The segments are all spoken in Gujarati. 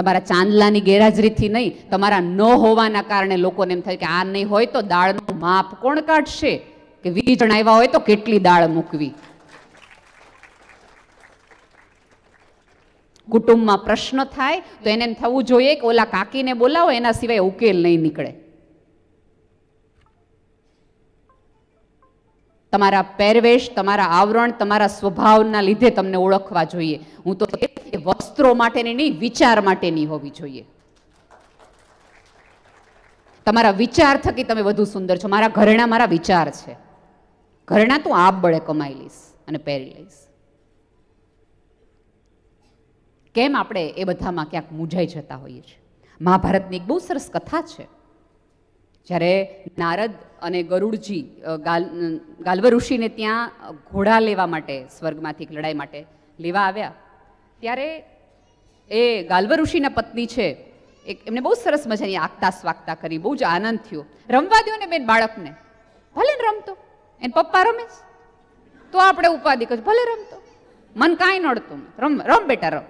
તમારા ચાંદલાની ગેરહાજરીથી નહીં તમારા ન હોવાના કારણે લોકોને એમ થાય કે આ નહીં હોય તો દાળનું માપ કોણ કાઢશે કે વીસ જણ આવ્યા હોય તો કેટલી દાળ મૂકવી કુટુંબમાં પ્રશ્ન થાય તો એને થવું જોઈએ કે ઓલા કાકીને બોલાવો એના સિવાય ઉકેલ નહીં નીકળે તમારા પહેરવેશ તમારા આવરણ તમારા સ્વભાવના લીધે તમને ઓળખવા જોઈએ હું તો એ વસ્ત્રો માટેની નહીં વિચાર માટેની હોવી જોઈએ તમારા વિચાર થકી તમે વધુ સુંદર છો મારા ઘરેણા મારા વિચાર છે ઘરેણા તું આપ બળે કમાઈ લઈશ અને પહેરી લઈશ કેમ આપણે એ બધામાં ક્યાંક મૂંઝાઈ જતા હોઈએ છીએ મહાભારતની એક બહુ સરસ કથા છે જ્યારે નારદ અને ગરુડજી ગાલ ગાલ્વ ઋષિને ત્યાં ઘોડા લેવા માટે સ્વર્ગમાંથી લડાઈ માટે લેવા આવ્યા ત્યારે એ ગાલ્વ ઋષિના પત્ની છે એક એમને બહુ સરસ મજાની આગતા સ્વાગતા કરી બહુ જ આનંદ થયો રમવા દો ને બેન બાળકને ભલે ને રમતો એને પપ્પા રમેશ તો આપણે ઉપાધિ કહીશું ભલે રમતો મન કાંઈ નડતું રમ રમ બેટા રમ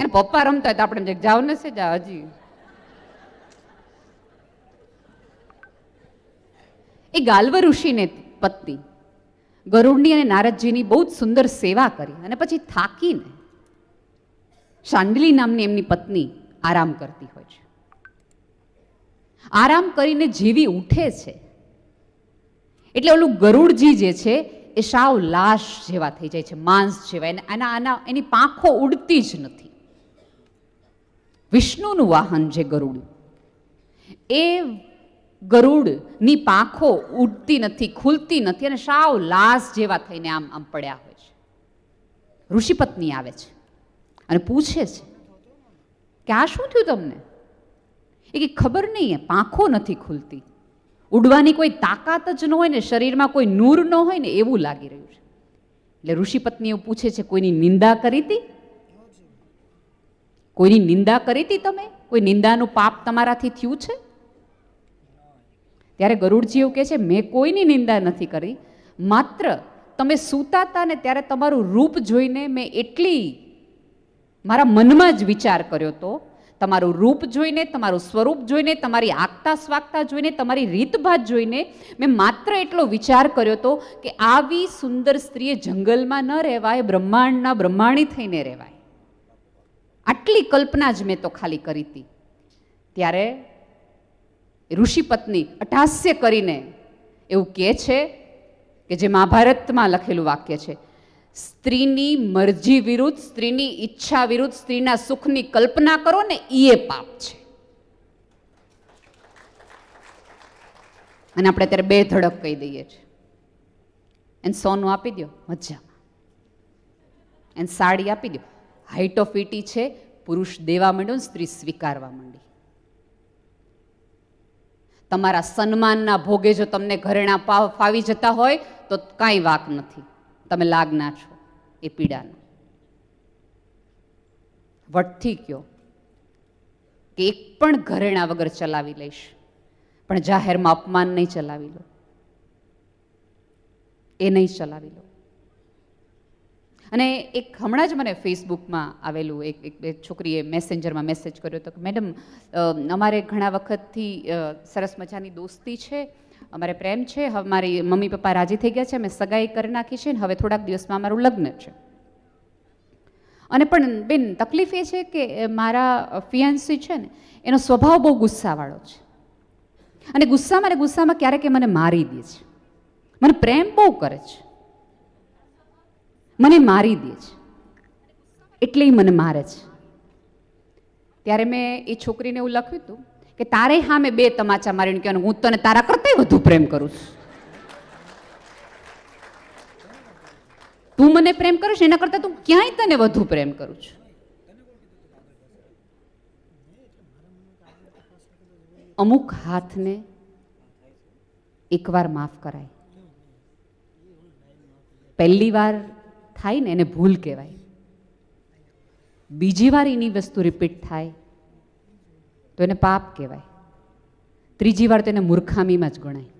એને પપ્પા રમતા હોય તો આપણે જાવ નથી જા હજી એ ગાલ્વ ઋષિને પત્ની ગરુડની અને નારદજીની બહુ જ સુંદર સેવા કરી અને પછી થાકીને શાંડલી નામની એમની પત્ની આરામ કરતી હોય છે આરામ કરીને જીવી ઉઠે છે એટલે ઓલું ગરુડજી જે છે એ સાવ લાશ જેવા થઈ જાય છે માંસ જેવા એને આના આના એની પાંખો ઉડતી જ નથી વિષ્ણુનું વાહન જે ગરુડ એ ગરુડની પાંખો ઉડતી નથી ખુલતી નથી અને સાવ લાશ જેવા થઈને આમ આમ પડ્યા હોય છે ઋષિપત્ની આવે છે અને પૂછે છે કે આ શું થયું તમને એ કે ખબર નહીં એ પાંખો નથી ખુલતી ઉડવાની કોઈ તાકાત જ ન હોય ને શરીરમાં કોઈ નૂર ન હોય ને એવું લાગી રહ્યું છે એટલે ઋષિપત્ની એવું પૂછે છે કોઈની નિંદા કરી હતી કોઈની નિંદા કરી હતી તમે કોઈ નિંદાનું પાપ તમારાથી થયું છે ત્યારે ગરુડજી એવું કહે છે મેં કોઈની નિંદા નથી કરી માત્ર તમે સૂતા હતા ને ત્યારે તમારું રૂપ જોઈને મેં એટલી મારા મનમાં જ વિચાર કર્યો હતો તમારું રૂપ જોઈને તમારું સ્વરૂપ જોઈને તમારી આગતા સ્વાગતા જોઈને તમારી રીતભાત જોઈને મેં માત્ર એટલો વિચાર કર્યો હતો કે આવી સુંદર સ્ત્રીએ જંગલમાં ન રહેવાય બ્રહ્માંડના બ્રહ્માણી થઈને રહેવાય આટલી કલ્પના જ મેં તો ખાલી કરી હતી ત્યારે ઋષિ પત્ની અટાસ્ય કરીને એવું કહે છે કે જે મહાભારતમાં લખેલું વાક્ય છે સ્ત્રીની મરજી વિરુદ્ધ સ્ત્રીની ઈચ્છા વિરુદ્ધ સ્ત્રીના સુખની કલ્પના કરો ને એ પાપ છે અને આપણે ત્યારે બે ધડક કહી દઈએ છીએ એને સોનું આપી દો મજામાં એને સાડી આપી દો હાઇટ ઓફ ઈટી છે પુરુષ દેવા માંડ્યો ને સ્ત્રી સ્વીકારવા માંડી તમારા સન્માનના ભોગે જો તમને ઘરેણા ફાવી જતા હોય તો કાંઈ વાક નથી તમે લાગના છો એ પીડાના વટથી કયો કે એક પણ ઘરેણા વગર ચલાવી લઈશ પણ જાહેરમાં અપમાન નહીં ચલાવી લો એ નહીં ચલાવી લો અને એક હમણાં જ મને ફેસબુકમાં આવેલું એક એક છોકરીએ મેસેન્જરમાં મેસેજ કર્યો હતો કે મેડમ અમારે ઘણા વખતથી સરસ મજાની દોસ્તી છે અમારે પ્રેમ છે હવે મારી મમ્મી પપ્પા રાજી થઈ ગયા છે અમે સગાઈ કરી નાખી છે ને હવે થોડાક દિવસમાં અમારું લગ્ન છે અને પણ બેન તકલીફ એ છે કે મારા ફિયાન્સી છે ને એનો સ્વભાવ બહુ ગુસ્સાવાળો છે અને ગુસ્સામાં ને ગુસ્સામાં ક્યારેક એ મને મારી દે છે મને પ્રેમ બહુ કરે છે મને મારી દે છે એટલે એ મને મારે છે ત્યારે મેં એ છોકરીને એવું લખ્યું હતું કે તારે હા મેં બે તમાચા મારીને કહેવાનું હું તને તારા કરતાંય વધુ પ્રેમ કરું છું તું મને પ્રેમ કરું છું એના કરતાં તું ક્યાંય તને વધુ પ્રેમ કરું છું અમુક હાથને એકવાર માફ કરાય પહેલી વાર થાય ને એને ભૂલ કહેવાય બીજી વાર એની વસ્તુ રિપીટ થાય તો એને પાપ કહેવાય ત્રીજી વાર તેને મૂર્ખામીમાં જ ગણાય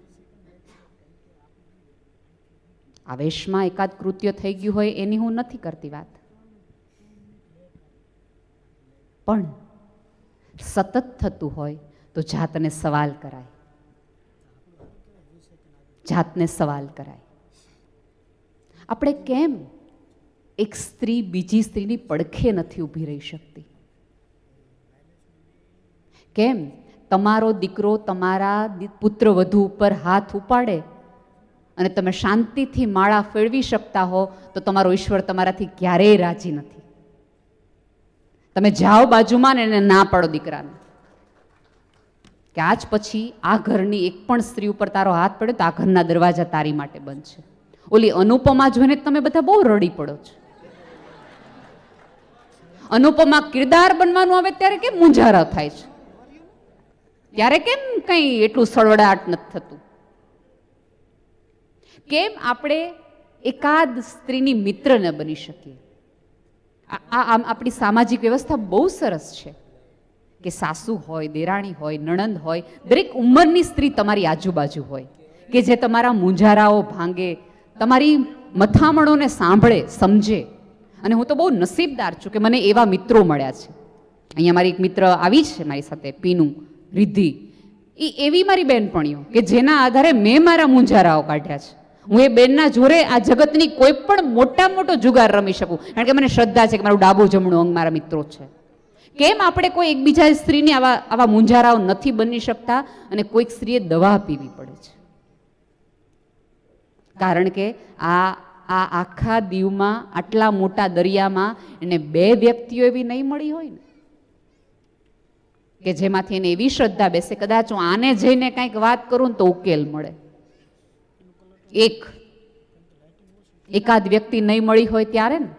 આવેશમાં એકાદ કૃત્ય થઈ ગયું હોય એની હું નથી કરતી વાત પણ સતત થતું હોય તો જાતને સવાલ કરાય જાતને સવાલ કરાય આપણે કેમ એક સ્ત્રી બીજી સ્ત્રીની પડખે નથી ઊભી રહી શકતી કેમ તમારો દીકરો તમારા પુત્ર વધુ ઉપર હાથ ઉપાડે અને તમે શાંતિથી માળા ફેરવી શકતા હો તો તમારો ઈશ્વર તમારાથી ક્યારેય રાજી નથી તમે જાઓ બાજુમાં ને એને ના પાડો દીકરાને કે આજ પછી આ ઘરની એક પણ સ્ત્રી ઉપર તારો હાથ પડે તો આ ઘરના દરવાજા તારી માટે બંધ છે ઓલી અનુપમા જોઈને તમે બધા બહુ રડી પડો છો અનુપમા કિરદાર બનવાનું આવે ત્યારે કેમ મુંજારા થાય છે ત્યારે કેમ કંઈ એટલું સળવડાટ નથી થતું કેમ આપણે એકાદ સ્ત્રીની મિત્ર ન બની શકીએ આ આમ આપણી સામાજિક વ્યવસ્થા બહુ સરસ છે કે સાસુ હોય દેરાણી હોય નણંદ હોય દરેક ઉંમરની સ્ત્રી તમારી આજુબાજુ હોય કે જે તમારા મુંજારાઓ ભાંગે તમારી મથામણોને સાંભળે સમજે અને હું તો બહુ નસીબદાર છું કે મને એવા મિત્રો મળ્યા છે અહીંયા મારી એક મિત્ર આવી છે મારી સાથે પીનું રિદ્ધિ એ એવી મારી બહેનપણીઓ કે જેના આધારે મેં મારા મૂંઝારાઓ કાઢ્યા છે હું એ બેનના જોરે આ જગતની કોઈ પણ મોટા મોટો જુગાર રમી શકું કારણ કે મને શ્રદ્ધા છે કે મારું ડાબો જમણું અંગ મારા મિત્રો છે કેમ આપણે કોઈ એકબીજા સ્ત્રીને આવા આવા મૂંઝારાઓ નથી બની શકતા અને કોઈક સ્ત્રીએ દવા પીવી પડે છે કારણ કે આ આ આખા દીવમાં આટલા મોટા દરિયામાં એને બે વ્યક્તિઓ એવી નહીં મળી હોય ને કે જેમાંથી એને એવી શ્રદ્ધા બેસે કદાચ હું આને જઈને કાંઈક વાત કરું તો ઉકેલ મળે એક એકાદ વ્યક્તિ નહીં મળી હોય ત્યારે ને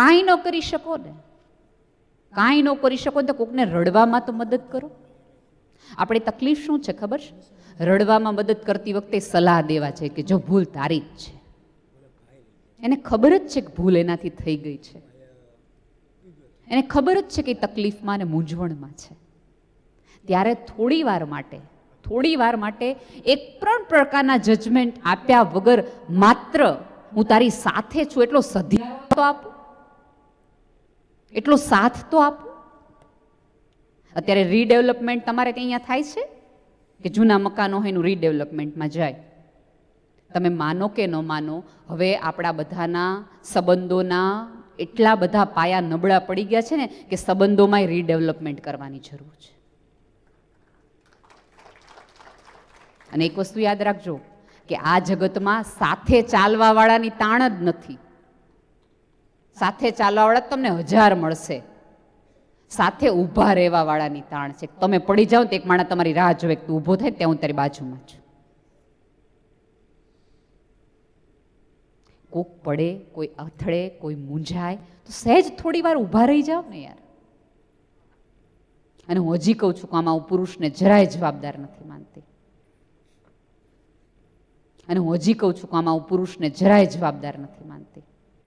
કાંઈ ન કરી શકો ને કાંઈ ન કરી શકો તો કોકને રડવામાં તો મદદ કરો આપણી તકલીફ શું છે ખબર છે રડવામાં મદદ કરતી વખતે સલાહ દેવા છે કે જો ભૂલ તારી જ છે એને ખબર જ છે કે ભૂલ એનાથી થઈ ગઈ છે એને ખબર જ છે કે તકલીફમાં અને મૂંઝવણમાં છે ત્યારે થોડી વાર માટે થોડી વાર માટે એક ત્રણ પ્રકારના જજમેન્ટ આપ્યા વગર માત્ર હું તારી સાથે છું એટલો સધિયારો તો આપું એટલો સાથ તો આપું અત્યારે રીડેવલપમેન્ટ તમારે ત્યાં થાય છે કે જૂના મકાનો હોય એનું રીડેવલપમેન્ટમાં જાય તમે માનો કે ન માનો હવે આપણા બધાના સંબંધોના એટલા બધા પાયા નબળા પડી ગયા છે ને કે સંબંધોમાં રીડેવલપમેન્ટ કરવાની જરૂર છે અને એક વસ્તુ યાદ રાખજો કે આ જગતમાં સાથે ચાલવાવાળાની તાણ જ નથી સાથે ચાલવાવાળા તમને હજાર મળશે સાથે ઊભા રહેવા વાળાની તાણ છે તમે પડી જાઓ તો એક માણસ તમારી રાહ જોવે તું ઊભો થાય ત્યાં હું તારી બાજુમાં છું કોક પડે કોઈ અથડે કોઈ મૂંઝાય તો સહેજ થોડી વાર ઊભા રહી જાઓ ને યાર અને હું હજી કહું છું કે આમાં હું પુરુષને જરાય જવાબદાર નથી માનતી અને હું હજી કહું છું કે આમાં હું પુરુષને જરાય જવાબદાર નથી માનતી